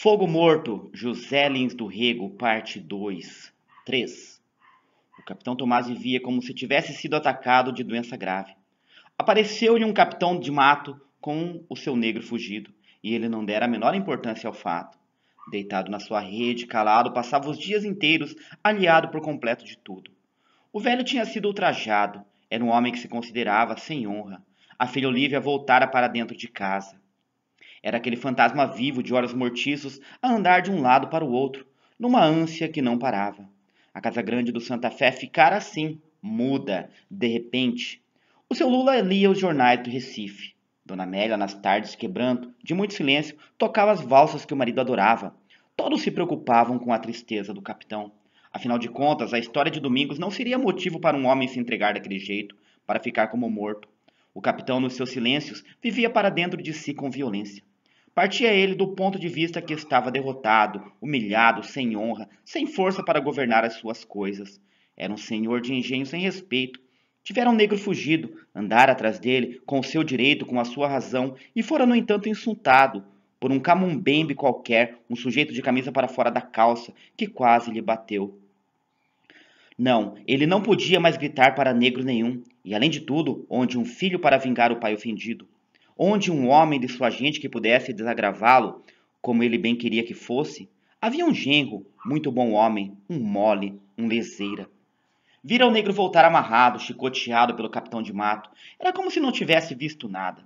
Fogo Morto, José Lins do Rego, parte 2, 3. O capitão Tomás vivia como se tivesse sido atacado de doença grave. Apareceu-lhe um capitão de mato com o seu negro fugido, e ele não dera a menor importância ao fato. Deitado na sua rede, calado, passava os dias inteiros, aliado por completo de tudo. O velho tinha sido ultrajado, era um homem que se considerava sem honra. A filha Olivia voltara para dentro de casa. Era aquele fantasma vivo de olhos mortiços a andar de um lado para o outro, numa ânsia que não parava. A Casa Grande do Santa Fé ficara assim, muda, de repente. O seu Lula lia os jornais do Recife. Dona Amélia, nas tardes quebrando, de muito silêncio, tocava as valsas que o marido adorava. Todos se preocupavam com a tristeza do capitão. Afinal de contas, a história de Domingos não seria motivo para um homem se entregar daquele jeito, para ficar como morto. O capitão, nos seus silêncios, vivia para dentro de si com violência. Partia ele do ponto de vista que estava derrotado, humilhado, sem honra, sem força para governar as suas coisas. Era um senhor de engenho sem respeito. Tivera um negro fugido, andara atrás dele, com o seu direito, com a sua razão, e fora, no entanto, insultado por um camumbembe qualquer, um sujeito de camisa para fora da calça, que quase lhe bateu. Não, ele não podia mais gritar para negro nenhum, e além de tudo, onde um filho para vingar o pai ofendido onde um homem de sua gente que pudesse desagravá-lo, como ele bem queria que fosse, havia um genro, muito bom homem, um mole, um leseira. Vira o negro voltar amarrado, chicoteado pelo capitão de mato. Era como se não tivesse visto nada.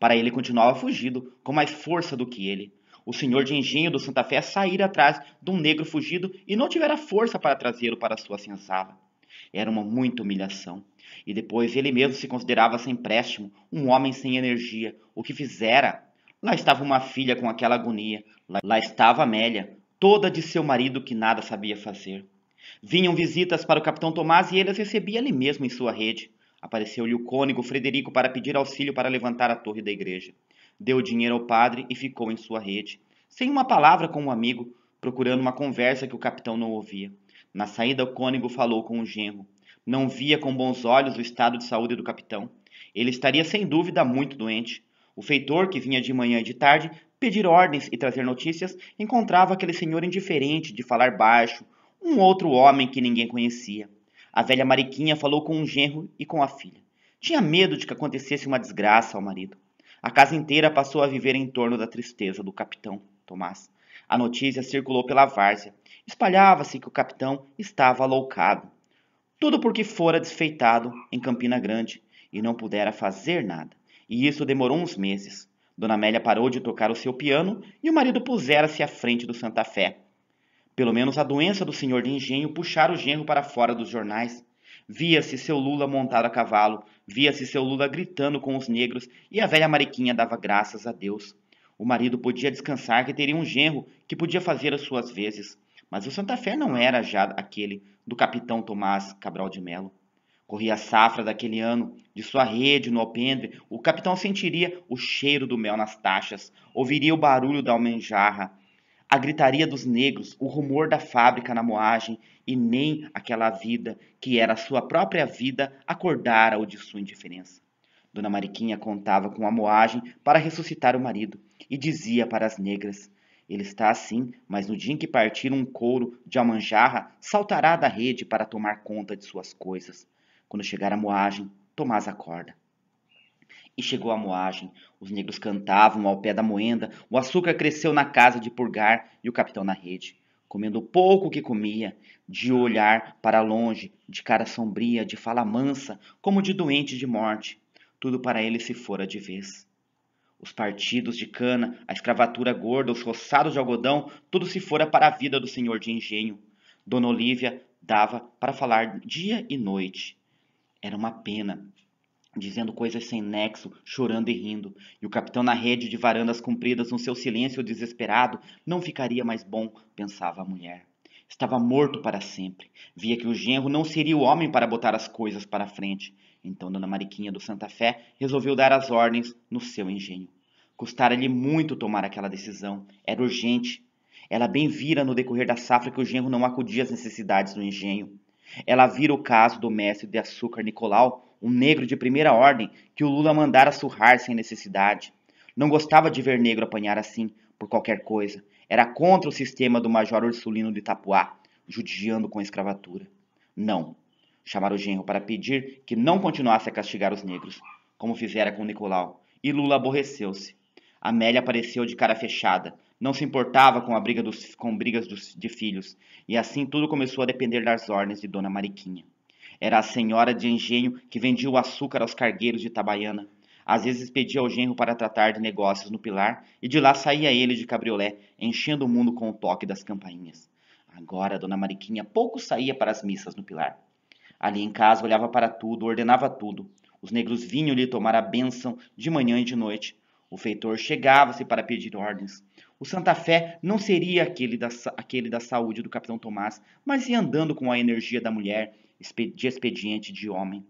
Para ele continuava fugido, com mais força do que ele. O senhor de engenho do Santa Fé saíra atrás de um negro fugido e não tivera força para trazê-lo para sua senzala. Era uma muita humilhação. E depois ele mesmo se considerava sem empréstimo, um homem sem energia. O que fizera? Lá estava uma filha com aquela agonia. Lá, estava Amélia, toda de seu marido que nada sabia fazer. Vinham visitas para o capitão Tomás e ele as recebia ali mesmo em sua rede. Apareceu-lhe o cônego Frederico para pedir auxílio para levantar a torre da igreja. Deu dinheiro ao padre e ficou em sua rede, sem uma palavra com o um amigo, procurando uma conversa que o capitão não ouvia. Na saída, o cônego falou com o genro. Não via com bons olhos o estado de saúde do capitão. Ele estaria sem dúvida muito doente. O feitor, que vinha de manhã e de tarde pedir ordens e trazer notícias, encontrava aquele senhor indiferente de falar baixo, um outro homem que ninguém conhecia. A velha Mariquinha falou com o genro e com a filha. Tinha medo de que acontecesse uma desgraça ao marido. A casa inteira passou a viver em torno da tristeza do capitão Tomás. A notícia circulou pela várzea. Espalhava-se que o capitão estava loucado. Tudo porque fora desfeitado em Campina Grande e não pudera fazer nada. E isso demorou uns meses. Dona Amélia parou de tocar o seu piano e o marido pusera-se à frente do Santa Fé. Pelo menos a doença do senhor de engenho puxara o genro para fora dos jornais. Via-se seu Lula montado a cavalo, via-se seu Lula gritando com os negros e a velha Mariquinha dava graças a Deus. O marido podia descansar que teria um genro que podia fazer as suas vezes, mas o Santa Fé não era já aquele do capitão Tomás Cabral de Melo. Corria a safra daquele ano, de sua rede no alpendre, o capitão sentiria o cheiro do mel nas taxas, ouviria o barulho da almenjarra, a gritaria dos negros, o rumor da fábrica na moagem, e nem aquela vida, que era sua própria vida, acordara o de sua indiferença. Dona Mariquinha contava com a moagem para ressuscitar o marido, e dizia para as negras: Ele está assim, mas no dia em que partir um couro de almanjarra, saltará da rede para tomar conta de suas coisas. Quando chegar a moagem, Tomás acorda. E chegou a moagem. Os negros cantavam ao pé da moenda, o açúcar cresceu na casa de Purgar e o capitão na rede. Comendo o pouco que comia, de olhar para longe, de cara sombria, de fala mansa, como de doente de morte. Tudo para ele se fora de vez os partidos de cana, a escravatura gorda, os roçados de algodão, tudo se fora para a vida do senhor de engenho. Dona Olivia dava para falar dia e noite. Era uma pena, dizendo coisas sem nexo, chorando e rindo, e o capitão na rede de varandas compridas no seu silêncio desesperado não ficaria mais bom, pensava a mulher. Estava morto para sempre. Via que o genro não seria o homem para botar as coisas para frente. Então Dona Mariquinha do Santa Fé resolveu dar as ordens no seu engenho. Custara-lhe muito tomar aquela decisão. Era urgente. Ela bem vira no decorrer da safra que o genro não acudia às necessidades do engenho. Ela vira o caso do mestre de açúcar Nicolau, um negro de primeira ordem que o Lula mandara surrar sem necessidade. Não gostava de ver negro apanhar assim, por qualquer coisa. Era contra o sistema do major Ursulino de Itapuá, judiando com a escravatura. Não. Chamaram o genro para pedir que não continuasse a castigar os negros, como fizera com Nicolau, e Lula aborreceu-se. Amélia apareceu de cara fechada. Não se importava com, a briga dos, com brigas dos, de filhos, e assim tudo começou a depender das ordens de Dona Mariquinha. Era a senhora de engenho que vendia o açúcar aos cargueiros de Itabaiana. Às vezes pedia ao genro para tratar de negócios no pilar, e de lá saía ele de cabriolé, enchendo o mundo com o toque das campainhas. Agora, Dona Mariquinha pouco saía para as missas no pilar. Ali em casa olhava para tudo, ordenava tudo. Os negros vinham lhe tomar a bênção de manhã e de noite, o feitor chegava-se para pedir ordens. O Santa Fé não seria aquele da, aquele da saúde do capitão Tomás, mas ia andando com a energia da mulher, de expediente de homem.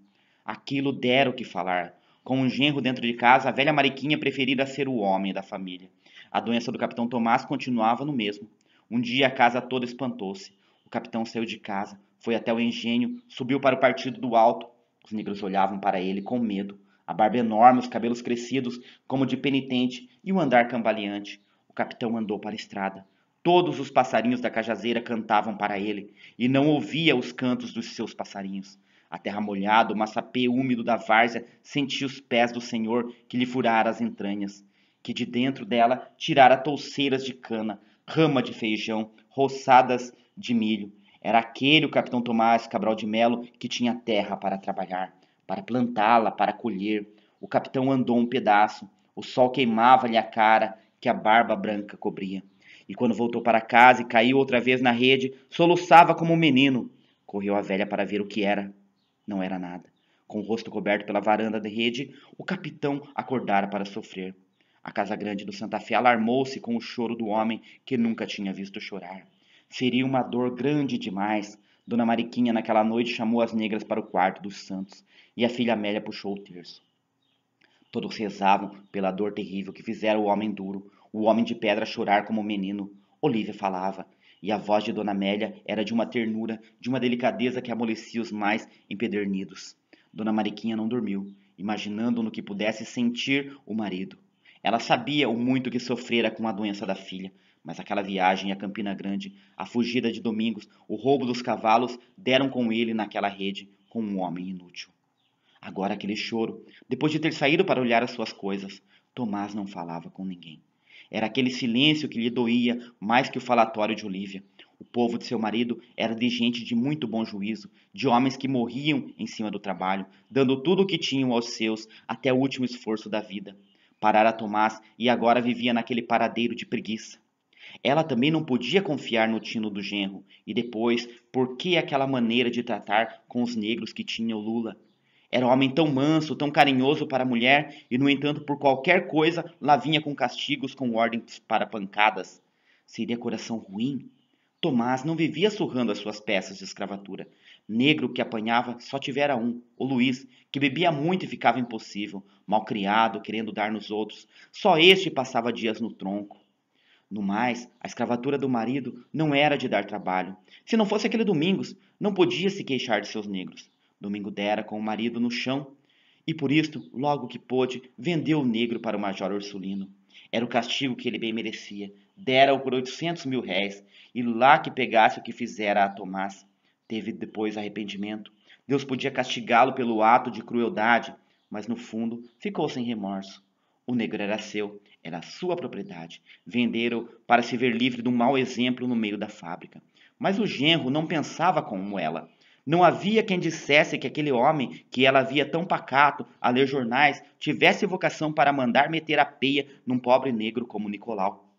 Aquilo dera o que falar. Com um genro dentro de casa, a velha Mariquinha preferira ser o homem da família. A doença do capitão Tomás continuava no mesmo. Um dia a casa toda espantou-se. O capitão saiu de casa, foi até o engenho, subiu para o partido do alto. Os negros olhavam para ele com medo a barba enorme, os cabelos crescidos, como de penitente, e o andar cambaleante. O capitão andou para a estrada. Todos os passarinhos da cajazeira cantavam para ele, e não ouvia os cantos dos seus passarinhos. A terra molhada, o massapê úmido da várzea, sentia os pés do Senhor que lhe furara as entranhas, que de dentro dela tirara touceiras de cana, rama de feijão, roçadas de milho. Era aquele o capitão Tomás Cabral de Melo que tinha terra para trabalhar para plantá-la, para colher. O capitão andou um pedaço, o sol queimava-lhe a cara que a barba branca cobria. E quando voltou para casa e caiu outra vez na rede, soluçava como um menino. Correu a velha para ver o que era. Não era nada. Com o rosto coberto pela varanda da rede, o capitão acordara para sofrer. A casa grande do Santa Fé alarmou-se com o choro do homem que nunca tinha visto chorar. Seria uma dor grande demais, Dona Mariquinha, naquela noite, chamou as negras para o quarto dos santos e a filha Amélia puxou o terço. Todos rezavam pela dor terrível que fizera o homem duro, o homem de pedra chorar como um menino. Olívia falava, e a voz de Dona Amélia era de uma ternura, de uma delicadeza que amolecia os mais empedernidos. Dona Mariquinha não dormiu, imaginando no que pudesse sentir o marido. Ela sabia o muito que sofrera com a doença da filha, mas aquela viagem a Campina Grande, a fugida de Domingos, o roubo dos cavalos deram com ele naquela rede com um homem inútil. Agora aquele choro, depois de ter saído para olhar as suas coisas, Tomás não falava com ninguém. Era aquele silêncio que lhe doía mais que o falatório de Olivia. O povo de seu marido era de gente de muito bom juízo, de homens que morriam em cima do trabalho, dando tudo o que tinham aos seus até o último esforço da vida. Parara Tomás e agora vivia naquele paradeiro de preguiça. Ela também não podia confiar no tino do genro. E depois, por que aquela maneira de tratar com os negros que tinha o Lula? Era um homem tão manso, tão carinhoso para a mulher, e no entanto, por qualquer coisa, lá vinha com castigos, com ordens para pancadas. Seria coração ruim? Tomás não vivia surrando as suas peças de escravatura. Negro que apanhava só tivera um, o Luiz, que bebia muito e ficava impossível, malcriado, querendo dar nos outros. Só este passava dias no tronco. No mais, a escravatura do marido não era de dar trabalho. Se não fosse aquele Domingos, não podia se queixar de seus negros. Domingo dera com o marido no chão e por isto, logo que pôde, vendeu o negro para o major Ursulino. Era o castigo que ele bem merecia. Dera-o por oitocentos mil réis, e lá que pegasse o que fizera a Tomás. Teve depois arrependimento. Deus podia castigá-lo pelo ato de crueldade, mas no fundo ficou sem remorso. O negro era seu, era sua propriedade. Venderam para se ver livre de um mau exemplo no meio da fábrica. Mas o genro não pensava como ela. Não havia quem dissesse que aquele homem que ela via tão pacato a ler jornais tivesse vocação para mandar meter a peia num pobre negro como Nicolau.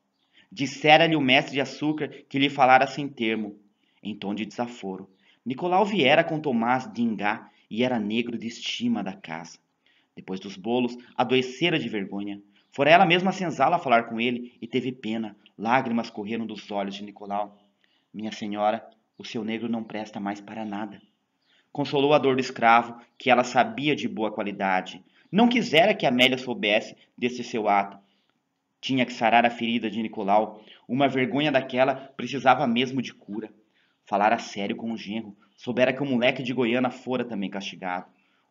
Dissera-lhe o mestre de açúcar que lhe falara sem termo, em tom de desaforo. Nicolau viera com Tomás de Ingá e era negro de estima da casa. Depois dos bolos, adoecera de vergonha. Fora ela mesma a senzala a falar com ele e teve pena. Lágrimas correram dos olhos de Nicolau. Minha senhora, o seu negro não presta mais para nada. Consolou a dor do escravo, que ela sabia de boa qualidade. Não quisera que Amélia soubesse desse seu ato. Tinha que sarar a ferida de Nicolau. Uma vergonha daquela precisava mesmo de cura. Falara sério com o genro. Soubera que o moleque de Goiânia fora também castigado.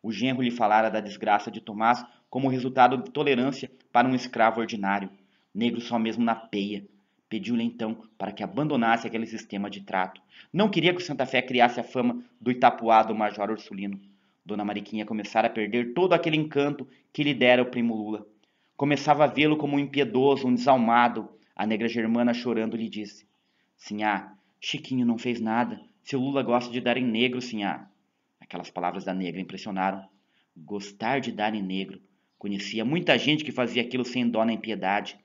O genro lhe falara da desgraça de Tomás como resultado de tolerância para um escravo ordinário, negro só mesmo na peia. Pediu-lhe então para que abandonasse aquele sistema de trato. Não queria que o Santa Fé criasse a fama do Itapuá do Major Ursulino. Dona Mariquinha começara a perder todo aquele encanto que lhe dera o primo Lula. Começava a vê-lo como um impiedoso, um desalmado. A negra germana, chorando, lhe disse: Sinhá, Chiquinho não fez nada. Seu Lula gosta de dar em negro, sinhá. Aquelas palavras da negra impressionaram. Gostar de dar em negro. Conhecia muita gente que fazia aquilo sem dó nem piedade.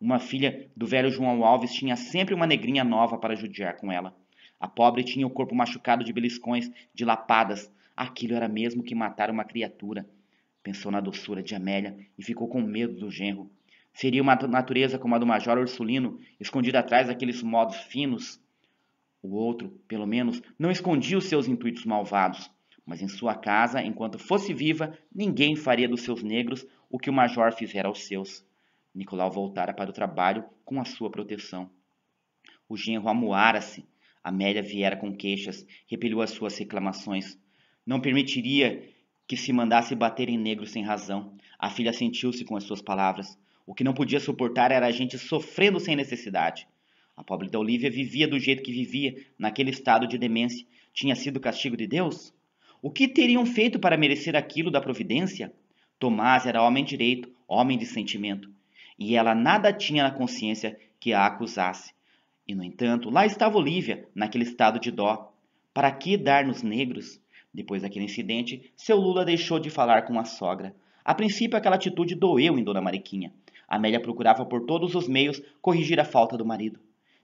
Uma filha do velho João Alves tinha sempre uma negrinha nova para judiar com ela. A pobre tinha o corpo machucado de beliscões, de lapadas. Aquilo era mesmo que matar uma criatura. Pensou na doçura de Amélia e ficou com medo do genro. Seria uma natureza como a do Major Ursulino, escondida atrás daqueles modos finos? O outro, pelo menos, não escondia os seus intuitos malvados. Mas em sua casa, enquanto fosse viva, ninguém faria dos seus negros o que o major fizera aos seus. Nicolau voltara para o trabalho com a sua proteção. O genro amuara-se. Amélia viera com queixas, repeliu as suas reclamações. Não permitiria que se mandasse bater em negros sem razão. A filha sentiu-se com as suas palavras. O que não podia suportar era a gente sofrendo sem necessidade. A pobre da Olivia vivia do jeito que vivia, naquele estado de demência. Tinha sido castigo de Deus? O que teriam feito para merecer aquilo da providência? Tomás era homem direito, homem de sentimento, e ela nada tinha na consciência que a acusasse. E, no entanto, lá estava Olivia, naquele estado de dó. Para que dar nos negros? Depois daquele incidente, seu Lula deixou de falar com a sogra. A princípio, aquela atitude doeu em Dona Mariquinha. Amélia procurava por todos os meios corrigir a falta do marido.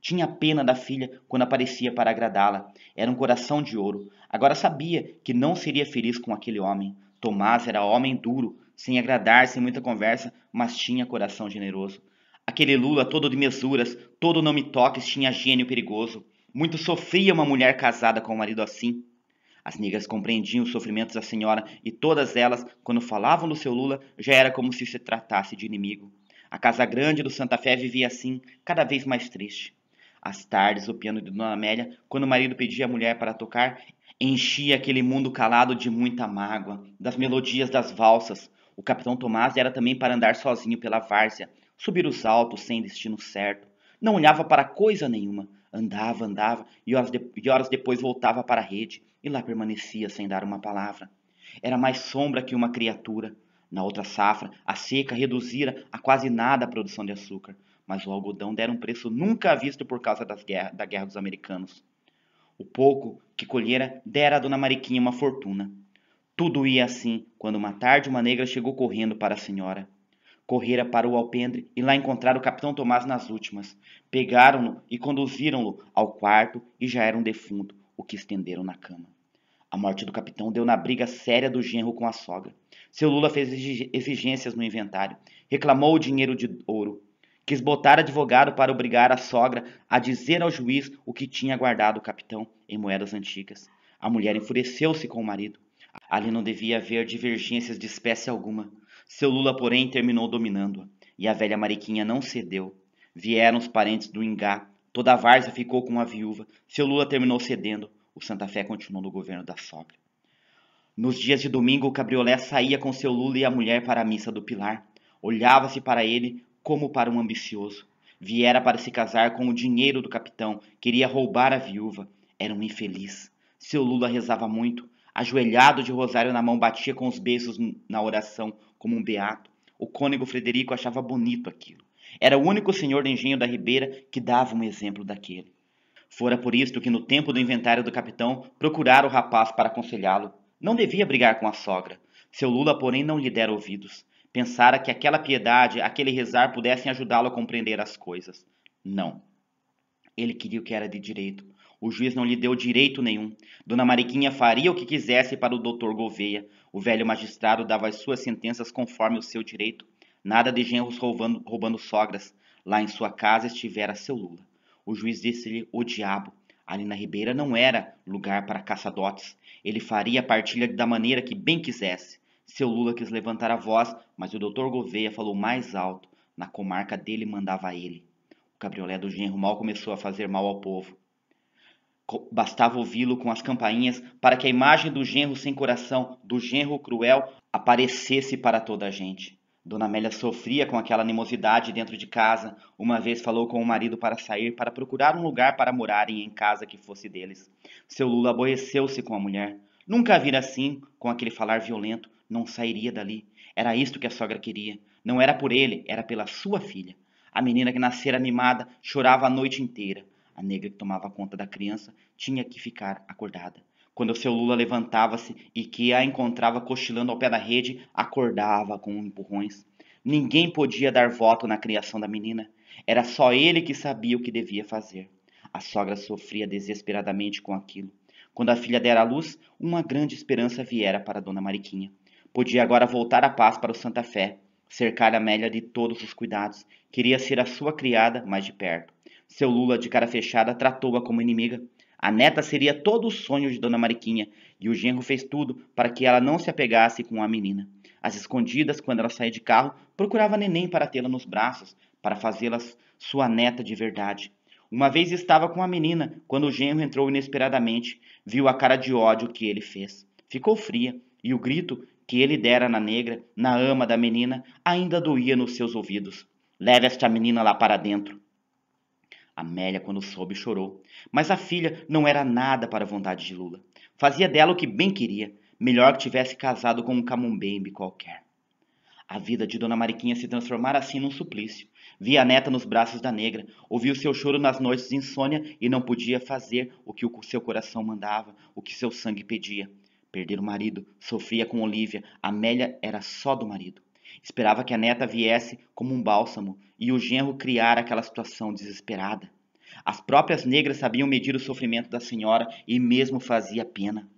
Tinha pena da filha quando aparecia para agradá-la. Era um coração de ouro. Agora sabia que não seria feliz com aquele homem. Tomás era homem duro, sem agradar, sem muita conversa, mas tinha coração generoso. Aquele Lula, todo de mesuras, todo não me toques, tinha gênio perigoso. Muito sofria uma mulher casada com um marido assim. As negras compreendiam os sofrimentos da senhora e todas elas, quando falavam do seu Lula, já era como se se tratasse de inimigo. A casa grande do Santa Fé vivia assim, cada vez mais triste. Às tardes, o piano de Dona Amélia, quando o marido pedia a mulher para tocar, enchia aquele mundo calado de muita mágoa, das melodias das valsas. O capitão Tomás era também para andar sozinho pela várzea, subir os altos sem destino certo. Não olhava para coisa nenhuma. Andava, andava, e horas, de... e horas depois voltava para a rede, e lá permanecia sem dar uma palavra. Era mais sombra que uma criatura. Na outra safra, a seca reduzira a quase nada a produção de açúcar mas o algodão dera um preço nunca visto por causa guerra, da guerra dos americanos. O pouco que colhera dera a dona Mariquinha uma fortuna. Tudo ia assim, quando uma tarde uma negra chegou correndo para a senhora. Correra para o alpendre e lá encontraram o capitão Tomás nas últimas. Pegaram-no e conduziram no ao quarto e já era um defunto, o que estenderam na cama. A morte do capitão deu na briga séria do genro com a sogra. Seu Lula fez exigências no inventário, reclamou o dinheiro de ouro, Quis botar advogado para obrigar a sogra a dizer ao juiz o que tinha guardado o capitão em moedas antigas. A mulher enfureceu-se com o marido. Ali não devia haver divergências de espécie alguma. Seu Lula, porém, terminou dominando-a, e a velha Mariquinha não cedeu. Vieram os parentes do Ingá, toda a várzea ficou com a viúva. Seu Lula terminou cedendo, o Santa Fé continuou no governo da sogra. Nos dias de domingo, o cabriolé saía com seu Lula e a mulher para a missa do Pilar. Olhava-se para ele como para um ambicioso. Viera para se casar com o dinheiro do capitão, queria roubar a viúva. Era um infeliz. Seu Lula rezava muito, ajoelhado de rosário na mão, batia com os beijos na oração como um beato. O cônego Frederico achava bonito aquilo. Era o único senhor do engenho da Ribeira que dava um exemplo daquele. Fora por isto que, no tempo do inventário do capitão, procurara o rapaz para aconselhá-lo. Não devia brigar com a sogra. Seu Lula, porém, não lhe dera ouvidos pensara que aquela piedade, aquele rezar pudessem ajudá-lo a compreender as coisas. Não. Ele queria o que era de direito. O juiz não lhe deu direito nenhum. Dona Mariquinha faria o que quisesse para o doutor Gouveia. O velho magistrado dava as suas sentenças conforme o seu direito. Nada de genros roubando, roubando sogras. Lá em sua casa estivera seu Lula. O juiz disse-lhe o diabo. Ali na Ribeira não era lugar para caçadotes. Ele faria a partilha da maneira que bem quisesse. Seu Lula quis levantar a voz, mas o doutor Gouveia falou mais alto. Na comarca dele mandava ele. O cabriolé do genro mal começou a fazer mal ao povo. Bastava ouvi-lo com as campainhas para que a imagem do genro sem coração, do genro cruel, aparecesse para toda a gente. Dona Amélia sofria com aquela animosidade dentro de casa. Uma vez falou com o marido para sair para procurar um lugar para morarem em casa que fosse deles. Seu Lula aborreceu-se com a mulher. Nunca a vira assim, com aquele falar violento não sairia dali. Era isto que a sogra queria. Não era por ele, era pela sua filha. A menina que nascera mimada chorava a noite inteira. A negra que tomava conta da criança tinha que ficar acordada. Quando o seu Lula levantava-se e que a encontrava cochilando ao pé da rede, acordava com empurrões. Ninguém podia dar voto na criação da menina. Era só ele que sabia o que devia fazer. A sogra sofria desesperadamente com aquilo. Quando a filha dera à luz, uma grande esperança viera para Dona Mariquinha. Podia agora voltar a paz para o Santa Fé, cercar Amélia de todos os cuidados. Queria ser a sua criada mais de perto. Seu Lula, de cara fechada, tratou-a como inimiga. A neta seria todo o sonho de Dona Mariquinha, e o genro fez tudo para que ela não se apegasse com a menina. Às escondidas, quando ela saía de carro, procurava neném para tê-la nos braços, para fazê-la sua neta de verdade. Uma vez estava com a menina, quando o genro entrou inesperadamente, viu a cara de ódio que ele fez. Ficou fria, e o grito que ele dera na negra, na ama da menina, ainda doía nos seus ouvidos. Leve esta menina lá para dentro. Amélia, quando soube, chorou. Mas a filha não era nada para a vontade de Lula. Fazia dela o que bem queria. Melhor que tivesse casado com um camumbembe qualquer. A vida de Dona Mariquinha se transformara assim num suplício. Via a neta nos braços da negra, ouvia o seu choro nas noites de insônia e não podia fazer o que o seu coração mandava, o que seu sangue pedia. Perder o marido, sofria com Olivia, Amélia era só do marido. Esperava que a neta viesse como um bálsamo e o genro criara aquela situação desesperada. As próprias negras sabiam medir o sofrimento da senhora e mesmo fazia pena.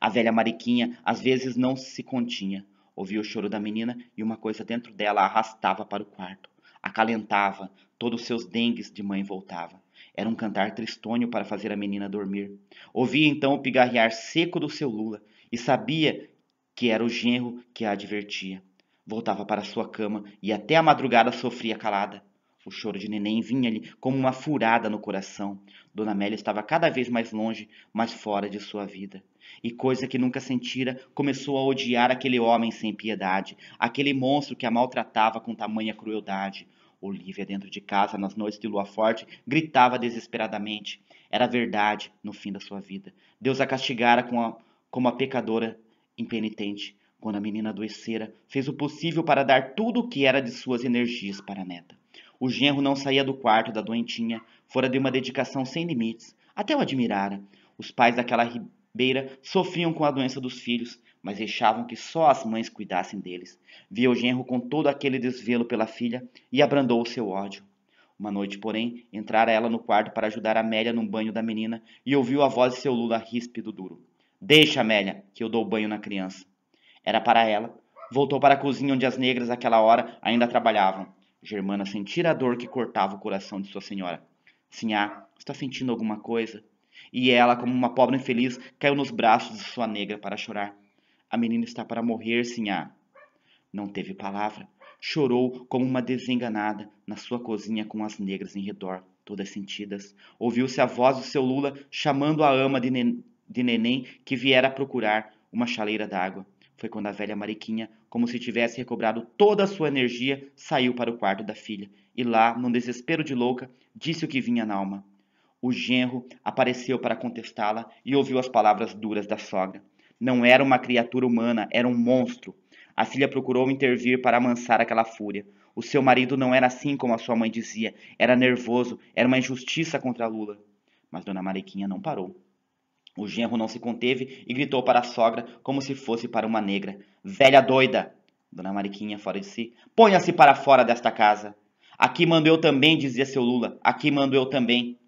A velha Mariquinha às vezes não se continha. Ouvia o choro da menina e uma coisa dentro dela a arrastava para o quarto. Acalentava, todos seus dengues de mãe voltava. Era um cantar tristônio para fazer a menina dormir. Ouvia então o pigarrear seco do seu Lula, e sabia que era o genro que a advertia. Voltava para sua cama e até a madrugada sofria calada. O choro de neném vinha-lhe como uma furada no coração. Dona Amélia estava cada vez mais longe, mais fora de sua vida. E coisa que nunca sentira, começou a odiar aquele homem sem piedade, aquele monstro que a maltratava com tamanha crueldade. Olivia, dentro de casa, nas noites de lua forte, gritava desesperadamente. Era verdade no fim da sua vida. Deus a castigara com a como a pecadora impenitente, quando a menina adoecera, fez o possível para dar tudo o que era de suas energias para a neta. O genro não saía do quarto da doentinha, fora de uma dedicação sem limites. Até o admirara. Os pais daquela ribeira sofriam com a doença dos filhos, mas deixavam que só as mães cuidassem deles. Via o genro com todo aquele desvelo pela filha e abrandou o seu ódio. Uma noite, porém, entrara ela no quarto para ajudar Amélia num banho da menina e ouviu a voz de seu Lula ríspido duro. Deixa, Amélia, que eu dou banho na criança. Era para ela. Voltou para a cozinha onde as negras, àquela hora, ainda trabalhavam. Germana sentira a dor que cortava o coração de sua senhora. Sinhá, ah, está sentindo alguma coisa? E ela, como uma pobre infeliz, caiu nos braços de sua negra para chorar. A menina está para morrer, Sinhá. Ah. Não teve palavra. Chorou como uma desenganada na sua cozinha com as negras em redor, todas sentidas. Ouviu-se a voz do seu Lula chamando a ama de, de neném que viera procurar uma chaleira d'água. Foi quando a velha Mariquinha, como se tivesse recobrado toda a sua energia, saiu para o quarto da filha e lá, num desespero de louca, disse o que vinha na alma. O genro apareceu para contestá-la e ouviu as palavras duras da sogra. Não era uma criatura humana, era um monstro. A filha procurou intervir para amansar aquela fúria. O seu marido não era assim como a sua mãe dizia. Era nervoso, era uma injustiça contra Lula. Mas Dona Mariquinha não parou. O genro não se conteve e gritou para a sogra como se fosse para uma negra: Velha doida! Dona Mariquinha, fora de si, ponha-se para fora desta casa. Aqui mando eu também, dizia seu Lula, aqui mando eu também.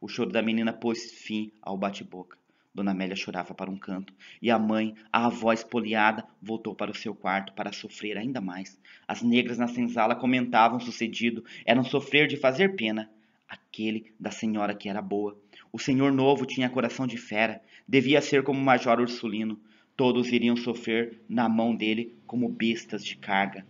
O choro da menina pôs fim ao bate-boca. Dona Amélia chorava para um canto, e a mãe, a avó espoliada, voltou para o seu quarto para sofrer ainda mais. As negras na senzala comentavam o sucedido, eram sofrer de fazer pena. Aquele da senhora que era boa, o senhor novo tinha coração de fera, devia ser como o major Ursulino. Todos iriam sofrer na mão dele como bestas de carga.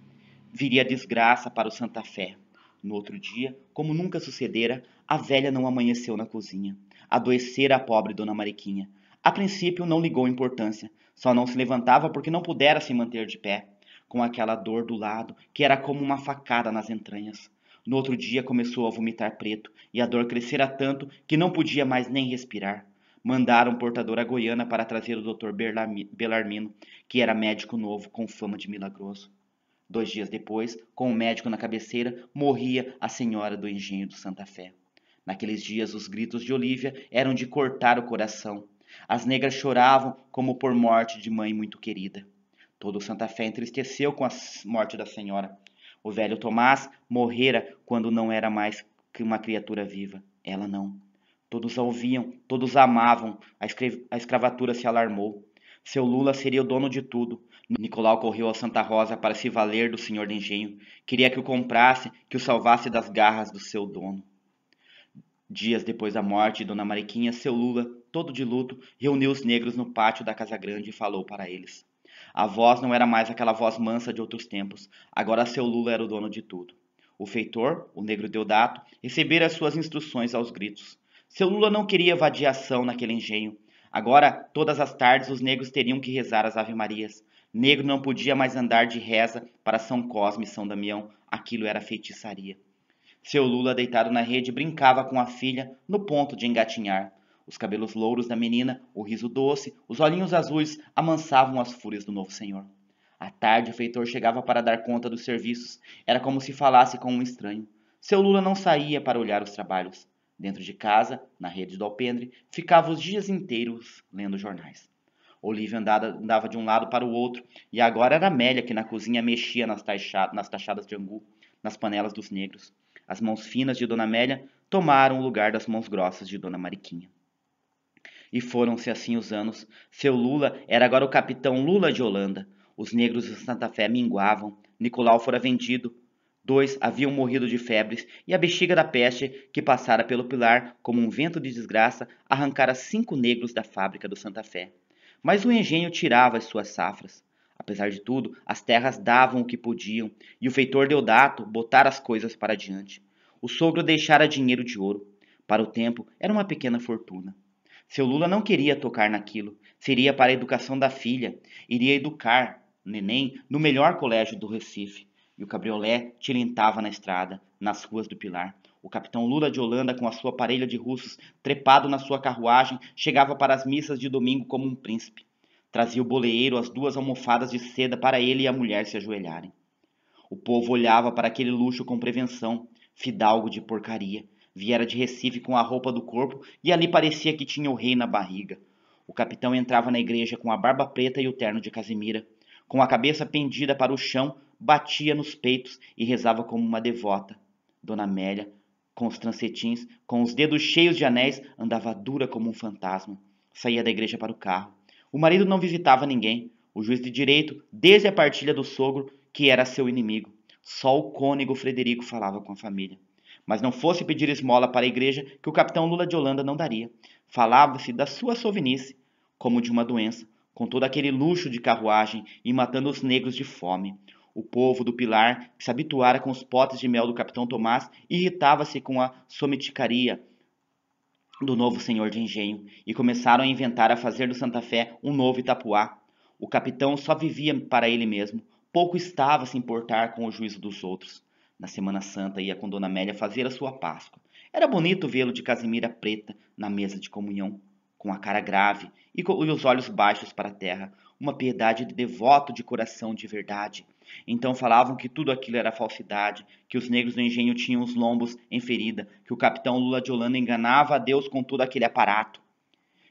Viria desgraça para o Santa Fé. No outro dia, como nunca sucedera, a velha não amanheceu na cozinha. Adoecera a pobre Dona Mariquinha. A princípio não ligou importância, só não se levantava porque não pudera se manter de pé, com aquela dor do lado que era como uma facada nas entranhas. No outro dia começou a vomitar preto, e a dor crescera tanto que não podia mais nem respirar. Mandaram portador a Goiânia para trazer o doutor Belarmino, que era médico novo com fama de milagroso. Dois dias depois, com o um médico na cabeceira, morria a senhora do engenho do Santa Fé. Naqueles dias, os gritos de Olívia eram de cortar o coração. As negras choravam como por morte de mãe muito querida. Todo Santa Fé entristeceu com a morte da senhora. O velho Tomás morrera quando não era mais que uma criatura viva. Ela não. Todos a ouviam, todos a amavam. A, a escravatura se alarmou. Seu Lula seria o dono de tudo. Nicolau correu a Santa Rosa para se valer do senhor do engenho. Queria que o comprasse, que o salvasse das garras do seu dono. Dias depois da morte de Dona Mariquinha, seu Lula, todo de luto, reuniu os negros no pátio da Casa Grande e falou para eles: a voz não era mais aquela voz mansa de outros tempos. Agora seu Lula era o dono de tudo. O feitor, o negro Deodato, recebera suas instruções aos gritos. Seu Lula não queria vadiação naquele engenho. Agora, todas as tardes, os negros teriam que rezar as ave-marias. Negro não podia mais andar de reza para São Cosme e São Damião. Aquilo era feitiçaria. Seu Lula, deitado na rede, brincava com a filha no ponto de engatinhar. Os cabelos louros da menina, o riso doce, os olhinhos azuis amansavam as fúrias do novo senhor. À tarde, o feitor chegava para dar conta dos serviços. Era como se falasse com um estranho. Seu Lula não saía para olhar os trabalhos. Dentro de casa, na rede do alpendre, ficava os dias inteiros lendo jornais. Olivia andava, andava de um lado para o outro, e agora era Amélia que na cozinha mexia nas, taixa, nas tachadas de angu, nas panelas dos negros. As mãos finas de Dona Amélia tomaram o lugar das mãos grossas de Dona Mariquinha. E foram-se assim os anos. Seu Lula era agora o capitão Lula de Holanda. Os negros de Santa Fé minguavam. Nicolau fora vendido. Dois haviam morrido de febres e a bexiga da peste, que passara pelo pilar como um vento de desgraça, arrancara cinco negros da fábrica do Santa Fé. Mas o engenho tirava as suas safras. Apesar de tudo, as terras davam o que podiam e o feitor Deodato botara as coisas para diante. O sogro deixara dinheiro de ouro. Para o tempo, era uma pequena fortuna. Seu Lula não queria tocar naquilo. Seria para a educação da filha. Iria educar o neném no melhor colégio do Recife. E o cabriolé tilintava na estrada, nas ruas do Pilar. O capitão Lula de Holanda, com a sua parelha de russos, trepado na sua carruagem, chegava para as missas de domingo como um príncipe. Trazia o boleeiro as duas almofadas de seda para ele e a mulher se ajoelharem. O povo olhava para aquele luxo com prevenção, fidalgo de porcaria, Viera de Recife com a roupa do corpo e ali parecia que tinha o rei na barriga. O capitão entrava na igreja com a barba preta e o terno de Casimira. Com a cabeça pendida para o chão, batia nos peitos e rezava como uma devota. Dona Amélia, com os trancetins, com os dedos cheios de anéis, andava dura como um fantasma. Saía da igreja para o carro. O marido não visitava ninguém. O juiz de direito, desde a partilha do sogro, que era seu inimigo. Só o cônego Frederico falava com a família mas não fosse pedir esmola para a igreja que o capitão Lula de Holanda não daria. Falava-se da sua sovinice como de uma doença, com todo aquele luxo de carruagem e matando os negros de fome. O povo do Pilar, que se habituara com os potes de mel do capitão Tomás, irritava-se com a someticaria do novo senhor de engenho e começaram a inventar a fazer do Santa Fé um novo Itapuá. O capitão só vivia para ele mesmo, pouco estava a se importar com o juízo dos outros na Semana Santa ia com Dona Amélia fazer a sua Páscoa. Era bonito vê-lo de casimira preta na mesa de comunhão, com a cara grave e com os olhos baixos para a terra, uma piedade de devoto de coração de verdade. Então falavam que tudo aquilo era falsidade, que os negros do engenho tinham os lombos em ferida, que o capitão Lula de Holanda enganava a Deus com todo aquele aparato.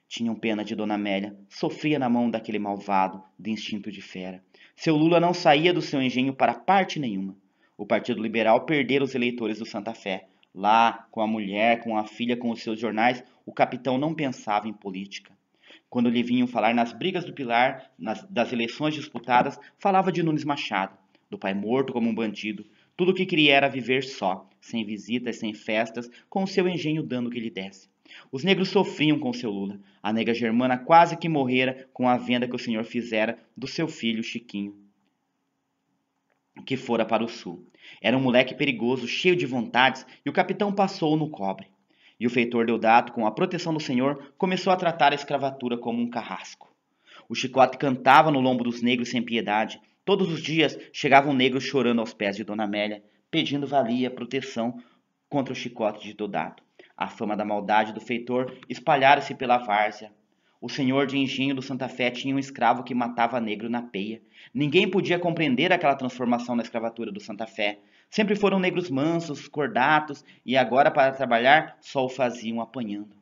Tinham pena de Dona Amélia, sofria na mão daquele malvado de instinto de fera. Seu Lula não saía do seu engenho para parte nenhuma o Partido Liberal perder os eleitores do Santa Fé. Lá, com a mulher, com a filha, com os seus jornais, o capitão não pensava em política. Quando lhe vinham falar nas brigas do Pilar, nas, das eleições disputadas, falava de Nunes Machado, do pai morto como um bandido. Tudo o que queria era viver só, sem visitas, sem festas, com o seu engenho dando o que lhe desse. Os negros sofriam com o seu Lula. A nega germana quase que morrera com a venda que o senhor fizera do seu filho Chiquinho que fora para o sul. Era um moleque perigoso, cheio de vontades, e o capitão passou no cobre. E o feitor Deodato, com a proteção do senhor, começou a tratar a escravatura como um carrasco. O chicote cantava no lombo dos negros sem piedade. Todos os dias chegavam negros chorando aos pés de Dona Amélia, pedindo valia, proteção contra o chicote de Deodato. A fama da maldade do feitor espalhara-se pela várzea o senhor de engenho do Santa Fé tinha um escravo que matava negro na peia. Ninguém podia compreender aquela transformação na escravatura do Santa Fé. Sempre foram negros mansos, cordatos, e agora para trabalhar só o faziam apanhando.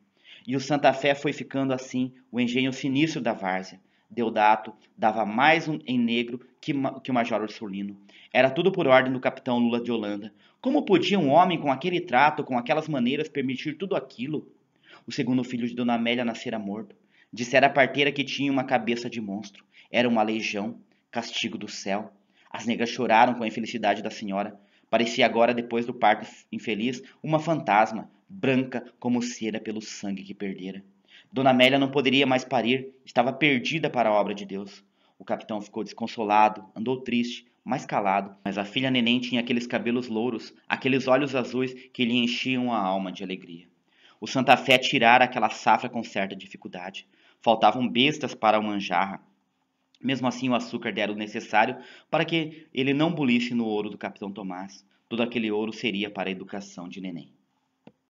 E o Santa Fé foi ficando assim, o engenho sinistro da várzea. Deodato dava mais um em negro que, que o Major Ursulino. Era tudo por ordem do capitão Lula de Holanda. Como podia um homem com aquele trato, com aquelas maneiras, permitir tudo aquilo? O segundo filho de Dona Amélia nascera morto. Dissera a parteira que tinha uma cabeça de monstro. Era uma legião, castigo do céu. As negras choraram com a infelicidade da senhora. Parecia agora, depois do parto infeliz, uma fantasma, branca como cera pelo sangue que perdera. Dona Amélia não poderia mais parir, estava perdida para a obra de Deus. O capitão ficou desconsolado, andou triste, mais calado, mas a filha neném tinha aqueles cabelos louros, aqueles olhos azuis que lhe enchiam a alma de alegria. O Santa Fé tirara aquela safra com certa dificuldade faltavam bestas para o manjarra. Mesmo assim, o açúcar dera o necessário para que ele não bulisse no ouro do capitão Tomás. Todo aquele ouro seria para a educação de neném.